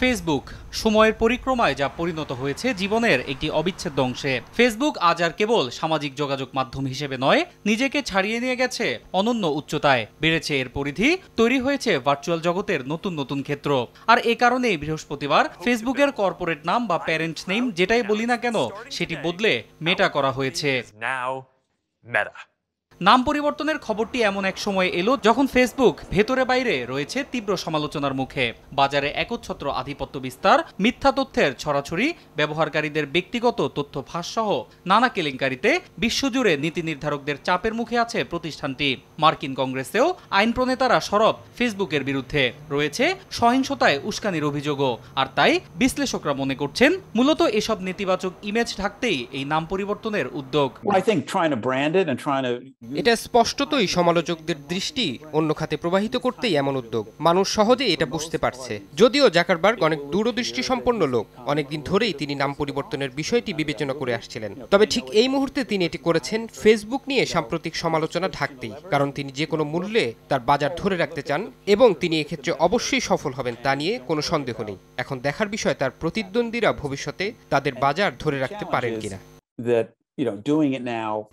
Facebook সময়ের পরিক্রমায় যা পরিণত হয়েছে জীবনের একটি অবিচ্ছেদ্য অংশে ফেসবুক আজ আর কেবল সামাজিক যোগাযোগ মাধ্যম হিসেবে নয় নিজেকে ছাড়িয়ে নিয়ে গেছে অনন্য উচ্চতায় বেড়েছে এর পরিধি তৈরি হয়েছে ভার্চুয়াল জগতের নতুন নতুন ক্ষেত্র আর এ কারণে বৃহস্পতিবার ফেসবুকের কর্পোরেট নাম বা প্যারেন্ট নেম যেটাই বলি না কেন সেটি বদলে মেটা করা হয়েছে নাম পরিবর্তনের খবরটি এমন এক সময় এলো যখন ফেসবুক ভেতরে বাইরে রয়েছে তীব্র সমালোচনার মুখে বাজারে একচ্ছত্র আধিপত্য বিস্তার মিথ্যা তথ্যের ছড়াছড়ি ব্যবহারকারীদের ব্যক্তিগত তথ্য সহ নানা কেলেঙ্কারিতে বিশ্বজুড়ে নীতি নির্ধারকদের চাপের মুখে আছে প্রতিষ্ঠানটি মার্কিন কংগ্রেসেও আইন প্রণেতারা সরব ফেসবুকের বিরুদ্ধে রয়েছে সহিংসতায় উস্কানির অভিযোগও আর তাই বিশ্লেষকরা মনে করছেন মূলত এসব নেতিবাচক ইমেজ ঢাকতেই এই নাম পরিবর্তনের উদ্যোগ এটা স্পষ্টতই সমালোচকদের দৃষ্টি অন্য খাতে প্রবাহিত করতে এমন উদ্যোগ মানুষ সহজে এটা বুঝতে পারছে যদিও জাকারবার্গ অনেক দূরদৃষ্টি সম্পন্ন লোক অনেকদিন ধরেই তিনি নাম পরিবর্তনের বিষয়টি বিবেচনা করে আসছিলেন তবে ঠিক এই মুহূর্তে তিনি এটি করেছেন ফেসবুক নিয়ে সাম্প্রতিক সমালোচনা ঢাকতেই কারণ তিনি যে কোনো মূল্যে তার বাজার ধরে রাখতে চান এবং তিনি এক্ষেত্রে অবশ্যই সফল হবেন তা নিয়ে কোনো সন্দেহ নেই এখন দেখার বিষয় তার প্রতিদ্বন্দ্বীরা ভবিষ্যতে তাদের বাজার ধরে রাখতে পারেন কিনা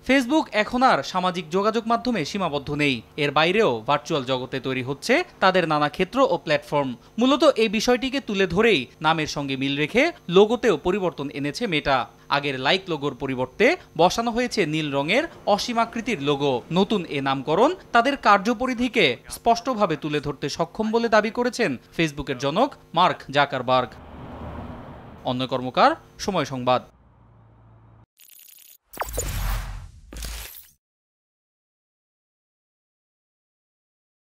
ফেসবুক এখন আর সামাজিক যোগাযোগ মাধ্যমে সীমাবদ্ধ নেই এর বাইরেও ভার্চুয়াল জগতে তৈরি হচ্ছে তাদের নানা ক্ষেত্র ও প্ল্যাটফর্ম মূলত এই বিষয়টিকে তুলে ধরেই নামের সঙ্গে মিল রেখে লোগোতেও পরিবর্তন এনেছে মেটা আগের লাইক লোগোর পরিবর্তে বসানো হয়েছে নীল রঙের অসীমাকৃতির লোগো নতুন এ নামকরণ তাদের কার্যপরিধিকে স্পষ্টভাবে তুলে ধরতে সক্ষম বলে দাবি করেছেন ফেসবুকের জনক মার্ক জাকারবার্গ অন্য কর্মকার সময় সংবাদ